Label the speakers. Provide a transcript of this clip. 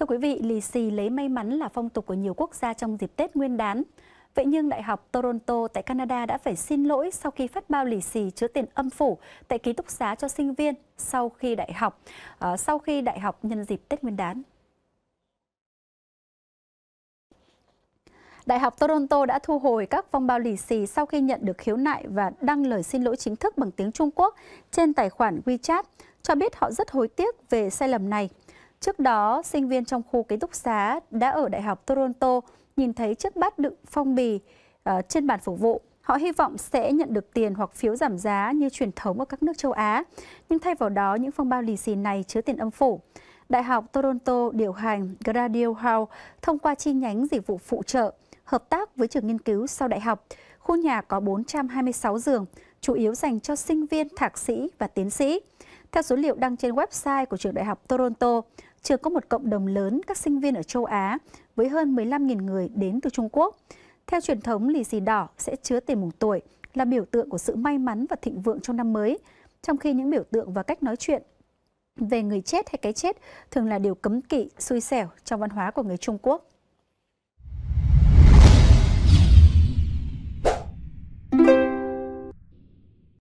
Speaker 1: Thưa quý vị, lì xì lấy may mắn là phong tục của nhiều quốc gia trong dịp Tết Nguyên đán. Vậy nhưng Đại học Toronto tại Canada đã phải xin lỗi sau khi phát bao lì xì chứa tiền âm phủ tại ký túc xá cho sinh viên sau khi đại học uh, sau khi đại học nhân dịp Tết Nguyên đán. Đại học Toronto đã thu hồi các phong bao lì xì sau khi nhận được khiếu nại và đăng lời xin lỗi chính thức bằng tiếng Trung Quốc trên tài khoản WeChat, cho biết họ rất hối tiếc về sai lầm này. Trước đó, sinh viên trong khu ký túc xá đã ở Đại học Toronto nhìn thấy chiếc bát đựng phong bì uh, trên bàn phục vụ. Họ hy vọng sẽ nhận được tiền hoặc phiếu giảm giá như truyền thống ở các nước châu Á. Nhưng thay vào đó, những phong bao lì xì này chứa tiền âm phủ. Đại học Toronto điều hành Gradio House thông qua chi nhánh dịch vụ phụ trợ, hợp tác với trường nghiên cứu sau đại học. Khu nhà có 426 giường, chủ yếu dành cho sinh viên, thạc sĩ và tiến sĩ. Theo số liệu đăng trên website của trường đại học Toronto, trường có một cộng đồng lớn các sinh viên ở châu Á với hơn 15.000 người đến từ Trung Quốc. Theo truyền thống, lì xì đỏ sẽ chứa tiền mùng tuổi, là biểu tượng của sự may mắn và thịnh vượng trong năm mới, trong khi những biểu tượng và cách nói chuyện về người chết hay cái chết thường là điều cấm kỵ, xui xẻo trong văn hóa của người Trung Quốc.